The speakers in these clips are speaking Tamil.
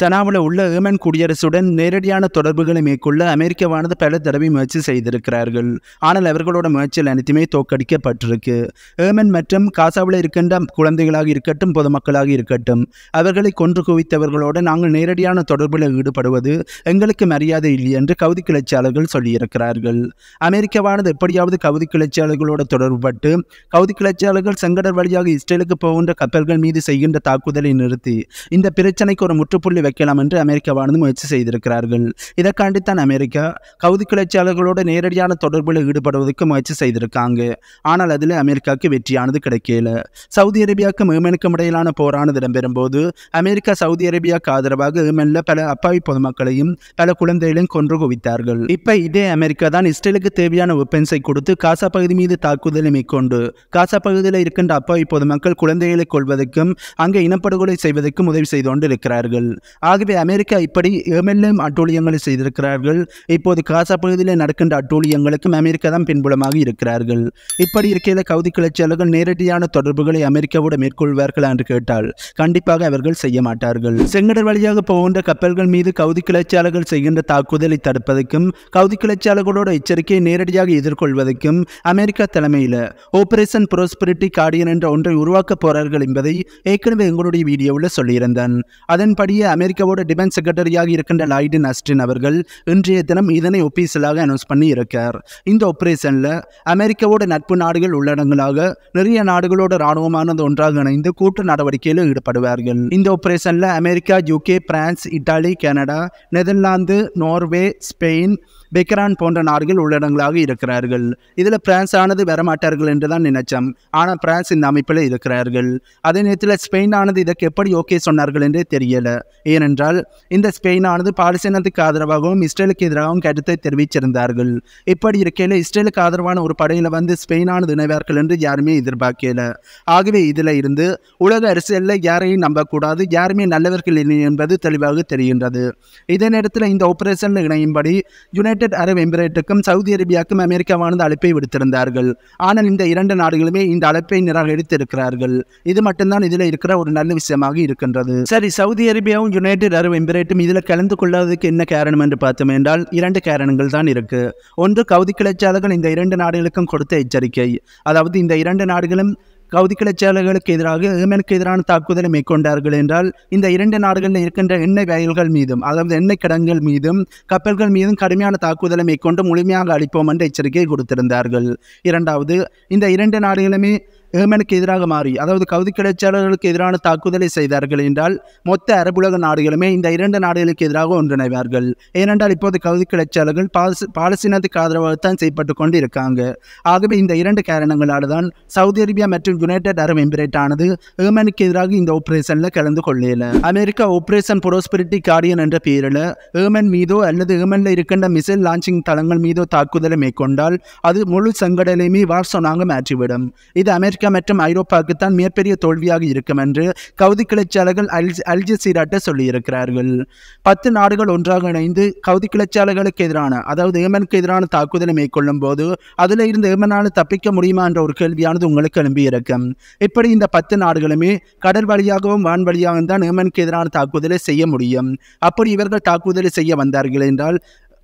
சனாவில் உள்ள ஏமன் குடியரசுடன் நேரடியான தொடர்புகளை மேற்கொள்ள அமெரிக்காவானது பல தடவை முயற்சி செய்திருக்கிறார்கள் ஆனால் அவர்களோட முயற்சியில் அனைத்துமே தோற்கடிக்கப்பட்டிருக்கு ஏமன் மற்றும் காசாவில் இருக்கின்ற குழந்தைகளாக இருக்கட்டும் பொதுமக்களாக இருக்கட்டும் அவர்களை கொன்று குவித்தவர்களோடு நாங்கள் நேரடியான தொடர்பில் ஈடுபடுவது எங்களுக்கு மரியாதை இல்லை என்று கவுதி கிளர்ச்சியாளர்கள் சொல்லியிருக்கிறார்கள் அமெரிக்காவானது எப்படியாவது கவுதி கிளர்ச்சியாளர்களோடு தொடர்புபட்டு கவுதி கிளர்ச்சியாளர்கள் செங்கடர் வழியாக இஸ்ரேலுக்கு போகின்ற கப்பல்கள் மீது செய்கின்ற தாக்குதலை நிறுத்தி இந்த பிரச்சனைக்கு ஒரு முற்றுப்புள்ளி வைக்கலாம் என்று அமெரிக்காவானது முயற்சி செய்திருக்கிறார்கள் இதற்காண்டி தான் அமெரிக்கா கவுதி கிளர்ச்சியாளர்களோடு நேரடியான தொடர்பில் ஈடுபடுவதற்கு முயற்சி செய்திருக்காங்க ஆனால் அதில் அமெரிக்காவுக்கு வெற்றியானது கிடைக்கல சவுதி அரேபியாவுக்கு ஏமனுக்கும் இடையிலான போரானது இடம்பெறும்போது அமெரிக்கா சவுதி அரேபியாவுக்கு ஆதரவாக ஏமனில் பல அப்பாவி பொதுமக்களையும் பல குழந்தைகளையும் கொன்று குவித்தார்கள் இப்போ இதே அமெரிக்கா தான் இஸ்ரேலுக்கு தேவையான வெப்பன்ஸை கொடுத்து காசா பகுதி மீது தாக்குதலை மேற்கொண்டு காசா பகுதியில் இருக்கின்ற அப்பாவி பொதுமக்கள் குழந்தைகளை கொள்வதற்கும் அங்கே இனப்படுகொலை செய்வதற்கும் உதவி செய்து கொண்டு இருக்கிறார்கள் ஆகவே அமெரிக்கா இப்படி எம்எல்எம் அட்டூழியங்களை செய்திருக்கிறார்கள் இப்போது காசா பகுதியில் நடக்கின்ற அட்டூழியங்களுக்கும் அமெரிக்கா தான் பின்புலமாக இருக்கிறார்கள் இப்படி இருக்கையில் கவுதி கிளர்ச்சியாளர்கள் நேரடியான தொடர்புகளை அமெரிக்காவோடு மேற்கொள்வார்களா என்று கேட்டால் கண்டிப்பாக அவர்கள் செய்ய மாட்டார்கள் செங்கடல் வழியாக போகின்ற கப்பல்கள் மீது கவுதி கிளர்ச்சியாளர்கள் செய்கின்ற தாக்குதலை தடுப்பதற்கும் கவுதி கிளர்ச்சியாளர்களோட எச்சரிக்கையை நேரடியாக எதிர்கொள்வதற்கும் அமெரிக்கா தலைமையில் ஆபரேஷன் புரோஸ்பரிட்டி கார்டியன் என்ற ஒன்றை உருவாக்கப் போறார்கள் என்பதை ஏற்கனவே எங்களுடைய வீடியோவில் சொல்லியிருந்தேன் அதன்படியே அமெரிக்காவோட டிஃபென்ஸ் செக்ரட்டரியாக இருக்கின்ற லாய்டன் அஸ்டின் அவர்கள் இன்றைய தினம் இதனை ஒபீஷியலாக அனௌன்ஸ் பண்ணி இருக்கார் இந்த ஆப்ரேஷனில் அமெரிக்காவோட நட்பு நாடுகள் உள்ளடங்களாக நிறைய நாடுகளோட இராணுவமானது ஒன்றாக இணைந்து கூட்டு நடவடிக்கையில் ஈடுபடுவார்கள் இந்த ஆப்ரேஷனில் America UK France Italy Canada Netherlands Norway Spain பெக்ரான் போன்ற நாடுகள் உள்ளடங்களாக இருக்கிறார்கள் இதில் பிரான்ஸ் ஆனது வரமாட்டார்கள் என்று தான் நினைச்சம் ஆனால் பிரான்ஸ் இந்த அமைப்பில் இருக்கிறார்கள் அதே நேரத்தில் ஸ்பெயின் ஆனது இதற்கு எப்படி ஓகே சொன்னார்கள் என்றே தெரியல ஏனென்றால் இந்த ஸ்பெயின் ஆனது பாலஸ்தீனத்துக்கு ஆதரவாகவும் இஸ்ரேலுக்கு எதிராகவும் கருத்தை தெரிவிச்சிருந்தார்கள் இப்படி இருக்கையில் இஸ்ரேலுக்கு ஆதரவான ஒரு படையில் வந்து ஸ்பெயினானது இணைவார்கள் என்று யாருமே எதிர்பார்க்கல ஆகவே இதில் இருந்து உலக அரசியலில் யாரையும் நம்பக்கூடாது யாருமே நல்லவர்கள் இல்லை என்பது தெளிவாக தெரிகின்றது இதே நேரத்தில் இந்த ஆபரேஷனில் இணையும்படி யுனை யுனைடெட் அரபு எமிரேட்டுக்கும் சவுதி அரேபியாவுக்கும் அமெரிக்காவானது அழைப்பை விடுத்திருந்தார்கள் ஆனால் இந்த இரண்டு நாடுகளுமே இந்த அழைப்பை நிராகரித்திருக்கிறார்கள் இது மட்டும்தான் இதில் இருக்கிற ஒரு நல்ல விஷயமாக இருக்கின்றது சரி சவுதி அரேபியாவும் யுனைடெட் அரபு எமிரேட்டும் இதில் கலந்து கொள்ளாததுக்கு என்ன காரணம் என்று பார்த்தோம் என்றால் இரண்டு காரணங்கள் தான் இருக்கு ஒன்று கவுதி கிளர்ச்சியாளர்கள் இந்த இரண்டு நாடுகளுக்கும் கொடுத்த எச்சரிக்கை அதாவது இந்த இரண்டு நாடுகளும் கவுதி கிளர்ச்சியாளர்களுக்கு எதிராக ஏமனுக்கு எதிரான தாக்குதலை மேற்கொண்டார்கள் என்றால் இந்த இரண்டு நாடுகளில் இருக்கின்ற எண்ணெய் வயல்கள் மீதும் அதாவது எண்ணெய் கிடங்குகள் மீதும் கப்பல்கள் மீதும் கடுமையான தாக்குதலை மேற்கொண்டு முழுமையாக அளிப்போம் என்று எச்சரிக்கை கொடுத்திருந்தார்கள் இரண்டாவது இந்த இரண்டு நாடுகளுமே ஏமனுக்கு எதிராக மாறி அதாவது கவுதி கிடைச்சாளர்களுக்கு எதிரான தாக்குதலை செய்தார்கள் என்றால் மொத்த அரபுலக நாடுகளுமே இந்த இரண்டு நாடுகளுக்கு எதிராக ஒன்றிணைவார்கள் ஏனென்றால் இப்போது கவுதி கிளர்ச்சியாளர்கள் பாலசி பாலசீனத்துக்கு ஆதரவாகத்தான் செய்யப்பட்டு கொண்டு இருக்காங்க ஆகவே இந்த இரண்டு காரணங்களால் தான் சவுதி அரேபியா மற்றும் யுனைடெட் அரபு எமிரேட் ஆனது ஏமனுக்கு எதிராக இந்த ஆப்ரேஷனில் கலந்து கொள்ளல அமெரிக்கா ஆப்ரேஷன் புரோஸ்பிரிட்டி கார்டியன் என்ற பெயரில் ஏமன் மீதோ அல்லது ஏமனில் இருக்கின்ற மிசைல் லான்ச்சிங் தளங்கள் மீதோ தாக்குதலை மேற்கொண்டால் அது முழு சங்கடலையுமே வார்சோனாக மாற்றிவிடும் இது அமெரிக்க அமெரிக்கா மற்றும் ஐரோப்பாவுக்குத்தான் மிகப்பெரிய தோல்வியாக இருக்கும் என்று கவுதி கிளர்ச்சியாளர்கள் அல் அல்ஜசீராட்ட சொல்லியிருக்கிறார்கள் பத்து நாடுகள் ஒன்றாக இணைந்து கவுதி கிளர்ச்சியாளர்களுக்கு எதிரான அதாவது ஏமனுக்கு எதிரான தாக்குதலை மேற்கொள்ளும் போது அதில் இருந்து ஏமனால் தப்பிக்க முடியுமா என்ற ஒரு கேள்வியானது உங்களுக்கு எழும்பியிருக்கும் இப்படி இந்த பத்து நாடுகளுமே கடல் வழியாகவும் வான் வழியாகவும் தான் ஏமனுக்கு எதிரான தாக்குதலை செய்ய முடியும் அப்படி இவர்கள் தாக்குதலை செய்ய வந்தார்கள் என்றால்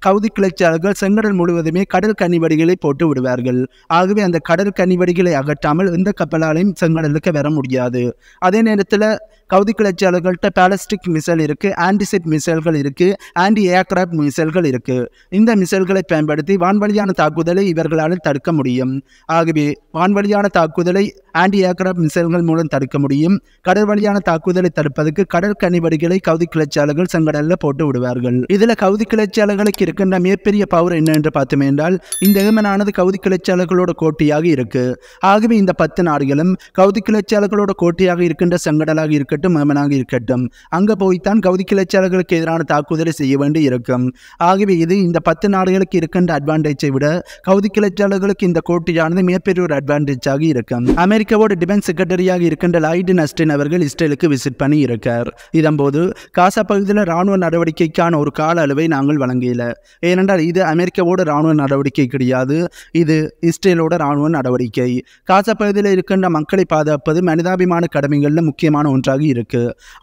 கவுதி கிளர்ச்சியாளர்கள் செங்கடல் முழுவதுமே கடல் கனிவடிகளை போட்டு விடுவார்கள் ஆகவே அந்த கடல் கனிவடிகளை அகற்றாமல் எந்த கப்பலாலையும் செங்கடலுக்கு வர முடியாது அதே நேரத்தில் கவுதி கிளர்ச்சியாளர்கள்ட்ட பேலஸ்டிக் மிசைல் இருக்குது ஆன்டிசெட் மிசைல்கள் இருக்குது ஆன்டி ஏர்கிராப்ட் மிசைல்கள் இருக்குது இந்த மிசைல்களை பயன்படுத்தி வான்வழியான தாக்குதலை இவர்களால் தடுக்க முடியும் ஆகவே வான்வழியான தாக்குதலை ஆன்டி ஏர்க்ராப்ட் மிசைல்கள் மூலம் தடுக்க முடியும் கடல் வழியான தாக்குதலை தடுப்பதற்கு கடல் கனிவடிகளை கவுதி கிளர்ச்சியாளர்கள் செங்கடலில் போட்டு விடுவார்கள் இதில் கவுதி கிளர்ச்சியாளர்களுக்கு இருக்கின்ற மிகப்பெரிய பவர் என்ன என்று பார்த்தோம் என்றால் இந்த ஏமனானது கவுதி கிளர்ச்சியாளர்களோட கோட்டையாக இருக்கு ஆகவே இந்த பத்து நாடுகளும் கவுதி கிளர்ச்சியாளர்களோட கோட்டையாக இருக்கின்ற சங்கடலாக இருக்கட்டும் ஏமனாக இருக்கட்டும் அங்கே போய்த்தான் கவுதி கிளர்ச்சியாளர்களுக்கு எதிரான தாக்குதலை செய்ய வேண்டி இருக்கும் ஆகவே இது இந்த பத்து நாடுகளுக்கு இருக்கின்ற அட்வான்டேஜை விட கவுதி கிளர்ச்சியாளர்களுக்கு இந்த கோட்டையானது மிகப்பெரிய ஒரு அட்வான்டேஜாக இருக்கும் அமெரிக்க அமெரிக்காவோட டிஃபென்ஸ் செக்ரட்டரியாக இருக்கின்ற லாய்டன் அஸ்டின் அவர்கள் இஸ்ரேலுக்கு விசிட் பண்ணி இருக்கார் இதன்போது காசா பகுதியில் ராணுவ நடவடிக்கைக்கான ஒரு கால அளவை நாங்கள் வழங்கியில ஏனென்றால் இது அமெரிக்காவோட ராணுவ நடவடிக்கை கிடையாது இது இஸ்ரேலோட ராணுவ நடவடிக்கை காசா பகுதியில் இருக்கின்ற மக்களை பாதுகாப்பது மனிதாபிமான கடமைகளில் முக்கியமான ஒன்றாக இருக்கு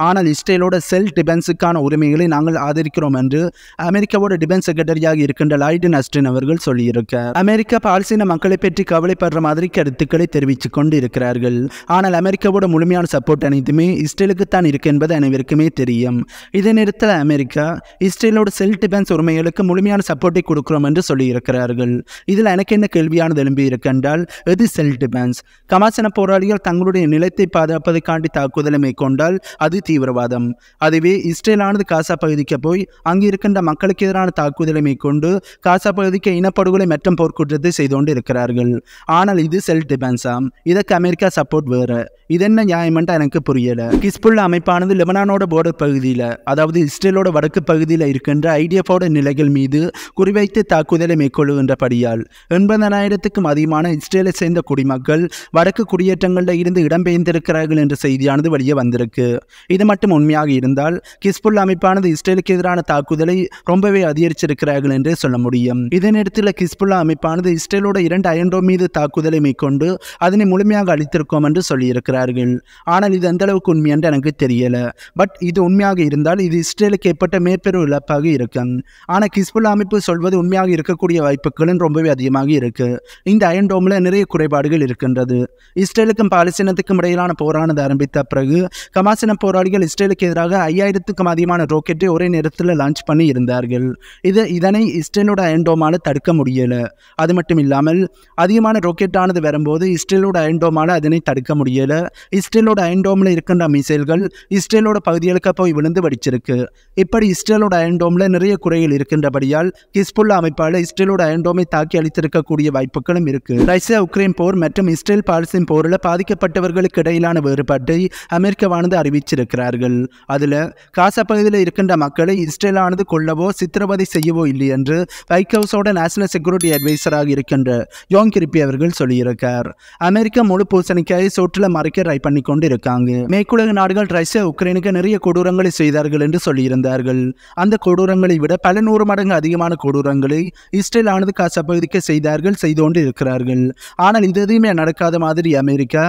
ஆனால் இஸ்ரேலோட செல் டிஃபென்ஸுக்கான உரிமைகளை நாங்கள் ஆதரிக்கிறோம் என்று அமெரிக்காவோட டிஃபென்ஸ் செக்ரட்டரியாக இருக்கின்ற லாய்டன் அஸ்டின் அவர்கள் சொல்லியிருக்கார் அமெரிக்கா பாலஸ்தீன மக்களை பற்றி கவலைப்படுற மாதிரி கருத்துக்களை தெரிவித்துக் கொண்டு இருக்கிறார்கள் ஆனால் அமெரிக்காவோட முழுமையான சப்போர்ட் அனைத்துமே இஸ்ரேலுக்கு தான் இருக்கு என்பது அனைவருக்குமே தெரியும் இதே நேரத்தில் அமெரிக்கா இஸ்ரேலோட செல் டிஃபென்ஸ் உரிமைகளுக்கு முழுமையான சப்போர்ட்டை கொடுக்கிறோம் என்று சொல்லியிருக்கிறார்கள் இதில் எனக்கு என்ன கேள்வியானது எழும்பி இருக்கின்றால் எது செல் டிஃபென்ஸ் கமாசன போராளிகள் தங்களுடைய நிலத்தை பாதுகாப்பதற்காண்டி தாக்குதலை மேற்கொண்டால் அது தீவிரவாதம் அதுவே இஸ்ரேலானது காசா பகுதிக்கு போய் அங்கு இருக்கின்ற மக்களுக்கு எதிரான தாக்குதலை மேற்கொண்டு காசா பகுதிக்கு இனப்படுகொலை மற்றும் போர்க்குற்றத்தை செய்து கொண்டு இருக்கிறார்கள் ஆனால் இது செல் டிஃபென்ஸாம் இதற்கு அமெரிக்கா சப்போர்ட் வேற இது என்ன நியாயமென்ட்டு எனக்கு புரியல கிஸ்புல்ல அமைப்பானது லெபனானோட போர்டர் பகுதியில் அதாவது இஸ்ரேலோட வடக்கு பகுதியில் இருக்கின்ற ஐடிஎஃபோட நிலைகள் மீது குறிவைத்து தாக்குதலை படியால் எண்பதனாயிரத்துக்கும் அதிகமான இஸ்ரேலை சேர்ந்த குடிமக்கள் வடக்கு குடியேற்றங்களில் இருந்து இடம்பெயர்ந்திருக்கிறார்கள் என்ற செய்தியானது வெளியே வந்திருக்கு இது மட்டும் உண்மையாக இருந்தால் கிஸ்புல் அமைப்பானது இஸ்ரேலுக்கு எதிரான தாக்குதலை ரொம்பவே அதிகரிச்சிருக்கிறார்கள் என்றே சொல்ல முடியும் இதே நேரத்தில் அமைப்பானது இஸ்ரேலோட இரண்டு அயன்றோ மீது தாக்குதலை மேற்கொண்டு அதனை முழுமையாக அளித்திருக்கோம் என்று சொல்லியிருக்கிறார்கள் ஆனால் இது எந்த அளவுக்கு உண்மை என்று எனக்கு தெரியல பட் இது உண்மையாக இருந்தால் இது இஸ்ரேலுக்கு ஏற்பட்ட மேற்பெரும் இழப்பாக இருக்கும் ஆனால் கிஸ்புல்லா அமைப்பு சொல்வது உண்மையாக இருக்கக்கூடிய வாய்ப்புகளும் ரொம்பவே அதிகமாக இருக்கு இந்த அயன்டோமில் டோமில் நிறைய குறைபாடுகள் இருக்கின்றது இஸ்ரேலுக்கும் பாலஸ்தீனத்துக்கும் இடையிலான போரானது ஆரம்பித்த பிறகு கமாசின போராளிகள் இஸ்ரேலுக்கு எதிராக ஐயாயிரத்துக்கும் அதிகமான ராக்கெட்டை ஒரே நேரத்தில் லான்ச் பண்ணி இருந்தார்கள் இது இதனை இஸ்ரேலோட அயன்டோமால் தடுக்க முடியல அது மட்டும் இல்லாமல் அதிகமான ஆனது வரும்போது இஸ்ரேலோட அயன்டோமா நம்மால் அதனை தடுக்க முடியலை இஸ்ரேலோட அயன்டோமில் இருக்கின்ற மிசைல்கள் இஸ்ரேலோட பகுதிகளுக்கு போய் விழுந்து வடிச்சிருக்கு இப்படி இஸ்ரேலோட அயன்டோமில் நிறைய குறைகள் இருக்கின்றபடியால் ஹிஸ்புல்லா அமைப்பால் இஸ்ரேலோட அயன்டோமை தாக்கி அளித்திருக்கக்கூடிய வாய்ப்புகளும் இருக்கு ரஷ்யா உக்ரைன் போர் மற்றும் இஸ்ரேல் பாலிசின் போரில் பாதிக்கப்பட்டவர்களுக்கு இடையிலான வேறுபாட்டை அமெரிக்காவானது அறிவிச்சிருக்கிறார்கள் அதில் காசா பகுதியில் இருக்கின்ற மக்களை இஸ்ரேலானது கொள்ளவோ சித்திரவதை செய்யவோ இல்லை என்று வைட் ஹவுஸோட நேஷனல் செக்யூரிட்டி அட்வைசராக இருக்கின்ற யோங் கிருப்பி அவர்கள் சொல்லியிருக்கார் அமெரிக்கா முழு பூசணிக்காய் சோற்றில் மறைக்க ட்ரை பண்ணி கொண்டு இருக்காங்க மேற்குலக நாடுகள் ரஷ்யா உக்ரைனுக்கு நிறைய கொடூரங்களை செய்தார்கள் என்று சொல்லியிருந்தார்கள் அந்த கொடூரங்களை விட பல நூறு மடங்கு அதிகமான கொடூரங்களை இஸ்ரேல் ஆனது காசா பகுதிக்கு செய்தார்கள் செய்து கொண்டு இருக்கிறார்கள் ஆனால் இது எதுவுமே நடக்காத மாதிரி அமெரிக்கா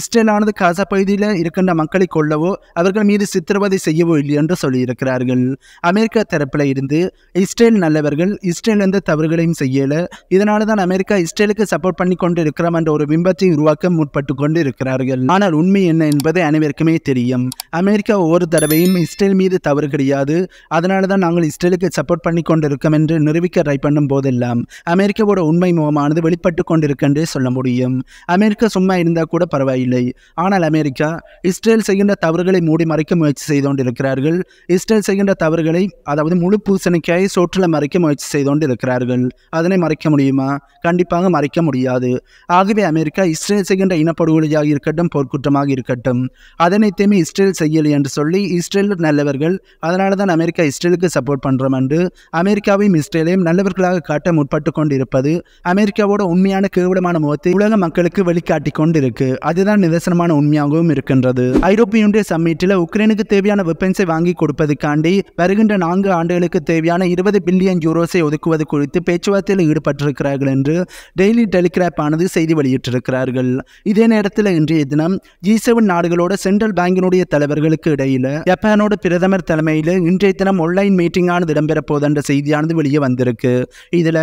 இஸ்ரேல் ஆனது காசா பகுதியில் இருக்கின்ற மக்களை கொள்ளவோ அவர்கள் மீது சித்திரவதை செய்யவோ இல்லை என்று சொல்லியிருக்கிறார்கள் அமெரிக்கா தரப்பில் இருந்து இஸ்ரேல் நல்லவர்கள் இஸ்ரேல் எந்த தவறுகளையும் செய்யல இதனால தான் அமெரிக்கா இஸ்ரேலுக்கு சப்போர்ட் பண்ணி கொண்டு இருக்கிறோம் என்ற ஒரு பிம்பத்தை உருவாக்க எதிர்க்க முற்பட்டு கொண்டிருக்கிறார்கள் ஆனால் உண்மை என்ன என்பதை அனைவருக்குமே தெரியும் அமெரிக்கா ஒவ்வொரு தடவையும் இஸ்ரேல் மீது தவறு கிடையாது அதனால தான் நாங்கள் இஸ்ரேலுக்கு சப்போர்ட் பண்ணி கொண்டிருக்கோம் என்று நிரூபிக்க ட்ரை பண்ணும் போதெல்லாம் அமெரிக்காவோட உண்மை முகமானது வெளிப்பட்டு கொண்டிருக்கென்றே சொல்ல முடியும் அமெரிக்கா சும்மா இருந்தால் கூட பரவாயில்லை ஆனால் அமெரிக்கா இஸ்ரேல் செய்கின்ற தவறுகளை மூடி மறைக்க முயற்சி செய்து கொண்டிருக்கிறார்கள் இஸ்ரேல் செய்கின்ற தவறுகளை அதாவது முழு பூசணிக்காய் சோற்றில் மறைக்க முயற்சி செய்து கொண்டிருக்கிறார்கள் அதனை மறைக்க முடியுமா கண்டிப்பாக மறைக்க முடியாது ஆகவே அமெரிக்கா இஸ்ரேல் நடத்துகின்ற இனப்படுகொலையாக இருக்கட்டும் போர்க்குற்றமாக இருக்கட்டும் அதனைத்தையுமே இஸ்ரேல் செய்யலை என்று சொல்லி இஸ்ரேல் நல்லவர்கள் அதனால தான் அமெரிக்கா இஸ்ரேலுக்கு சப்போர்ட் பண்ணுறோம் என்று அமெரிக்காவையும் இஸ்ரேலையும் நல்லவர்களாக காட்ட முற்பட்டு கொண்டிருப்பது அமெரிக்காவோட உண்மையான கேவலமான முகத்தை உலக மக்களுக்கு வெளிக்காட்டி கொண்டிருக்கு அதுதான் நிதர்சனமான உண்மையாகவும் இருக்கின்றது ஐரோப்பிய ஒன்றிய சம்மிட்டில் உக்ரைனுக்கு தேவையான வெப்பன்ஸை வாங்கி கொடுப்பதுக்காண்டி வருகின்ற நான்கு ஆண்டுகளுக்கு தேவையான இருபது பில்லியன் யூரோஸை ஒதுக்குவது குறித்து பேச்சுவார்த்தையில் ஈடுபட்டிருக்கிறார்கள் என்று டெய்லி டெலிகிராப் ஆனது செய்தி வெளியிட்டிருக்கிறார்கள் இதே நேரத்தில் இன்றைய தினம் ஜி செவன் நாடுகளோட சென்ட்ரல் பேங்கினுடைய தலைவர்களுக்கு இடையில ஜப்பானோட பிரதமர் தலைமையில் இன்றைய தினம் ஆன்லைன் மீட்டிங்கானது இடம்பெற போதென்ற செய்தியானது வெளியே வந்திருக்கு இதில்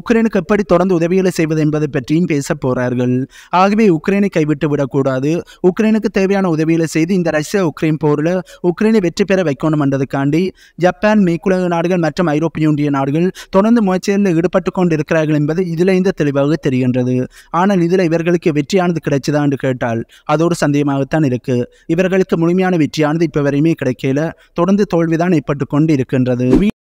உக்ரைனுக்கு எப்படி தொடர்ந்து உதவிகளை செய்வது என்பது பற்றியும் பேச போகிறார்கள் ஆகவே உக்ரைனை கைவிட்டு விடக்கூடாது உக்ரைனுக்கு தேவையான உதவிகளை செய்து இந்த ரஷ்யா உக்ரைன் போரில் உக்ரைனை வெற்றி பெற வைக்கணும் என்றதுக்காண்டி ஜப்பான் மேற்குலக நாடுகள் மற்றும் ஐரோப்பிய ஒன்றிய நாடுகள் தொடர்ந்து முயற்சியில் ஈடுபட்டு கொண்டிருக்கிறார்கள் என்பது இதில் இந்த தெளிவாக தெரிகின்றது ஆனால் இதில் இவர்களுக்கு வெற்றியான வெற்றியானது என்று கேட்டால் அதோடு சந்தேகமாகத்தான் இருக்கு இவர்களுக்கு முழுமையான வெற்றியானது இப்போ வரையுமே கிடைக்கல தொடர்ந்து தோல்விதான் ஏற்பட்டு கொண்டு இருக்கின்றது